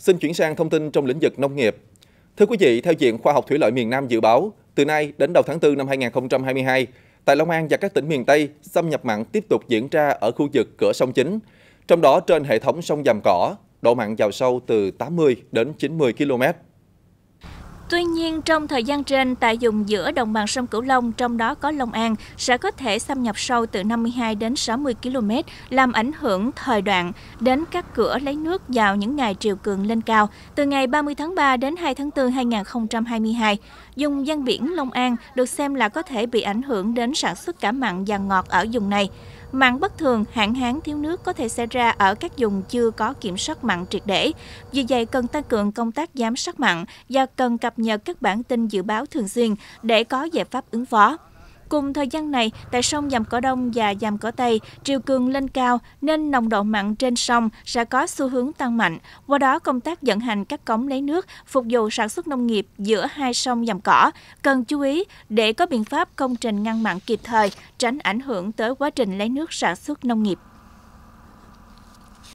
Xin chuyển sang thông tin trong lĩnh vực nông nghiệp. Thưa quý vị, theo Viện Khoa học Thủy lợi miền Nam dự báo, từ nay đến đầu tháng 4 năm 2022, tại Long An và các tỉnh miền Tây, xâm nhập mặn tiếp tục diễn ra ở khu vực cửa sông chính. Trong đó trên hệ thống sông Dàm Cỏ, độ mặn vào sâu từ 80 đến 90 km. Tuy nhiên, trong thời gian trên, tại vùng giữa đồng bằng sông Cửu Long, trong đó có Long An, sẽ có thể xâm nhập sâu từ 52 đến 60 km, làm ảnh hưởng thời đoạn đến các cửa lấy nước vào những ngày triều cường lên cao, từ ngày 30 tháng 3 đến 2 tháng 4 2022. Dùng gian biển Long An được xem là có thể bị ảnh hưởng đến sản xuất cả mặn và ngọt ở vùng này mặn bất thường, hạn hán thiếu nước có thể xảy ra ở các vùng chưa có kiểm soát mặn triệt để. Vì vậy, cần tăng cường công tác giám sát mặn và cần cập nhật các bản tin dự báo thường xuyên để có giải pháp ứng phó. Cùng thời gian này, tại sông Dàm Cỏ Đông và Dàm Cỏ Tây, triều cường lên cao nên nồng độ mặn trên sông sẽ có xu hướng tăng mạnh. Qua đó, công tác vận hành các cống lấy nước phục vụ sản xuất nông nghiệp giữa hai sông Dàm Cỏ cần chú ý để có biện pháp công trình ngăn mặn kịp thời, tránh ảnh hưởng tới quá trình lấy nước sản xuất nông nghiệp.